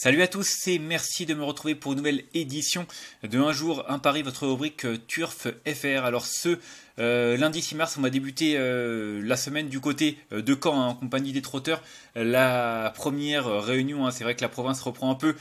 Salut à tous et merci de me retrouver pour une nouvelle édition de Un jour, un pari, votre rubrique euh, Turf FR. Alors ce euh, lundi 6 mars, on va débuter euh, la semaine du côté de Caen hein, en compagnie des trotteurs. La première réunion, hein, c'est vrai que la province reprend un peu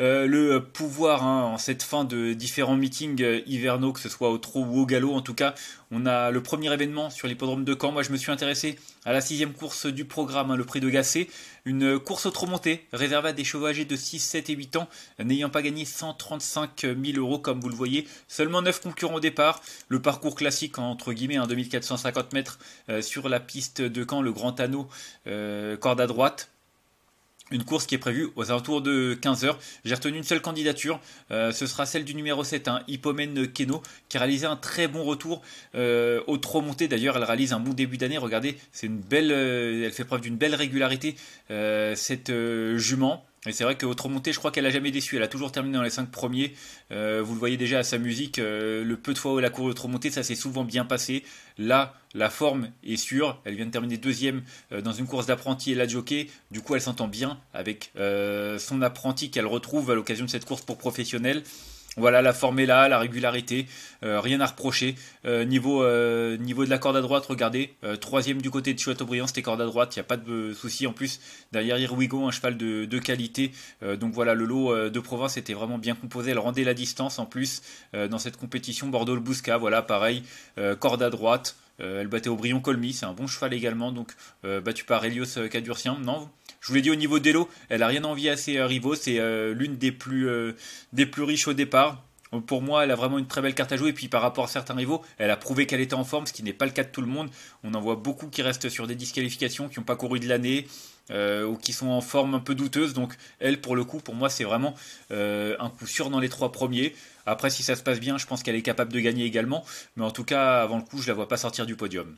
le pouvoir hein, en cette fin de différents meetings hivernaux, que ce soit au trot ou au galop. En tout cas, on a le premier événement sur l'hippodrome de Caen. Moi, je me suis intéressé à la sixième course du programme, le prix de Gacé. Une course trop monté réservée à des chevaux âgés de 6, 7 et 8 ans, n'ayant pas gagné 135 000 euros comme vous le voyez. Seulement 9 concurrents au départ. Le parcours classique entre guillemets, hein, 2450 mètres euh, sur la piste de camp, le grand anneau, euh, corde à droite. Une course qui est prévue aux alentours de 15 heures. J'ai retenu une seule candidature. Euh, ce sera celle du numéro 7, Hippomen hein, Hippomène Keno, qui a réalisé un très bon retour au trop monté. D'ailleurs, elle réalise un bon début d'année. Regardez, c'est une belle, elle fait preuve d'une belle régularité, cette jument. Et c'est vrai qu'autre montée, je crois qu'elle a jamais déçu. Elle a toujours terminé dans les 5 premiers. Euh, vous le voyez déjà à sa musique, euh, le peu de fois où elle a couru autre montée, ça s'est souvent bien passé. Là, la forme est sûre. Elle vient de terminer deuxième euh, dans une course d'apprenti et la jockey. Du coup, elle s'entend bien avec son apprenti qu'elle retrouve à l'occasion de cette course pour professionnels. Voilà la forme là, la régularité, euh, rien à reprocher. Euh, niveau, euh, niveau de la corde à droite, regardez, troisième du côté de chouette c'était corde à droite, il n'y a pas de souci. En plus, derrière Irwigo, un cheval de, de qualité. donc voilà, le lot de province était vraiment bien composé. Elle rendait la distance en plus dans cette compétition Bordeaux-le-Bousca. Voilà, pareil, corde à droite, euh, elle battait Aubryon Colmy, c'est un bon cheval également, donc euh, battu par Helios euh, Cadurcien. Non, je vous l'ai dit au niveau d'Elo, elle a rien envie à ses rivaux, c'est l'une des plus riches au départ pour moi, elle a vraiment une très belle carte à jouer. Et puis par rapport à certains rivaux, elle a prouvé qu'elle était en forme, ce qui n'est pas le cas de tout le monde. On en voit beaucoup qui restent sur des disqualifications, qui n'ont pas couru de l'année. Euh, ou qui sont en forme un peu douteuse. Donc elle, pour le coup, pour moi, c'est vraiment euh, un coup sûr dans les trois premiers. Après, si ça se passe bien, je pense qu'elle est capable de gagner également. Mais en tout cas, avant le coup, je ne la vois pas sortir du podium.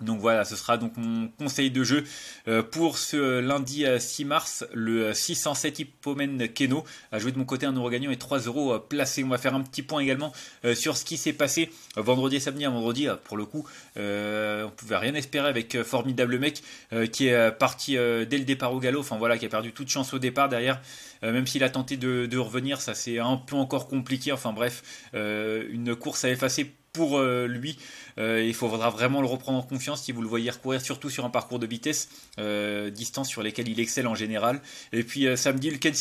Donc voilà, ce sera donc mon conseil de jeu euh, pour ce lundi 6 euh, mars, le 607 euh, Hippomen Keno a joué de mon côté un euro gagnant et 3 euros placés. On va faire un petit point également sur ce qui s'est passé vendredi et samedi. À vendredi, pour le coup, on pouvait rien espérer avec Formidable Mec qui est parti dès le départ au galop, enfin voilà, qui a perdu toute chance au départ derrière. même s'il a tenté de, revenir, ça s'est un peu encore compliqué. Enfin bref, une course à effacer pour euh, lui. Euh, il faudra vraiment le reprendre en confiance si vous le voyez recourir, surtout sur un parcours de vitesse, euh, distance sur lesquelles il excelle en général. Et puis samedi, le Ken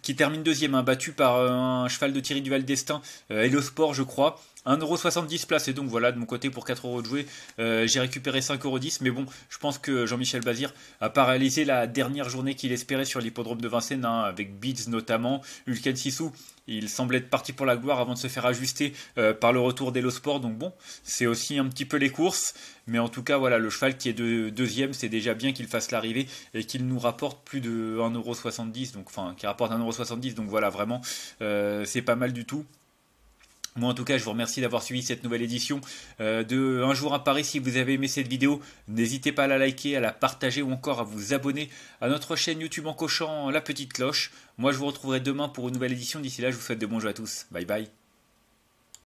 qui termine deuxième, hein, battu par un cheval de Thierry Duval d'Estaing, et Sport, je crois. 1,70€ place et donc voilà de mon côté pour 4€ de jouer j'ai récupéré 5,10€ mais bon je pense que Jean-Michel Bazir a paralysé la dernière journée qu'il espérait sur l'hippodrome de Vincennes hein, avec Beats notamment Ulken Sissou il semblait être parti pour la gloire avant de se faire ajuster par le retour d'Elosport donc bon, c'est aussi un petit peu les courses. Mais en tout cas, voilà, le cheval qui est de, deuxième, c'est déjà bien qu'il fasse l'arrivée et qu'il nous rapporte plus de 1,70€, donc enfin, qui rapporte 1,70€, donc voilà, vraiment, euh, c'est pas mal du tout. Moi en tout cas je vous remercie d'avoir suivi cette nouvelle édition euh, de Un jour à Paris. Si vous avez aimé cette vidéo, n'hésitez pas à la liker, à la partager ou encore à vous abonner à notre chaîne YouTube en cochant la petite cloche. Moi je vous retrouverai demain pour une nouvelle édition. D'ici là je vous souhaite de bons jeux à tous. Bye bye.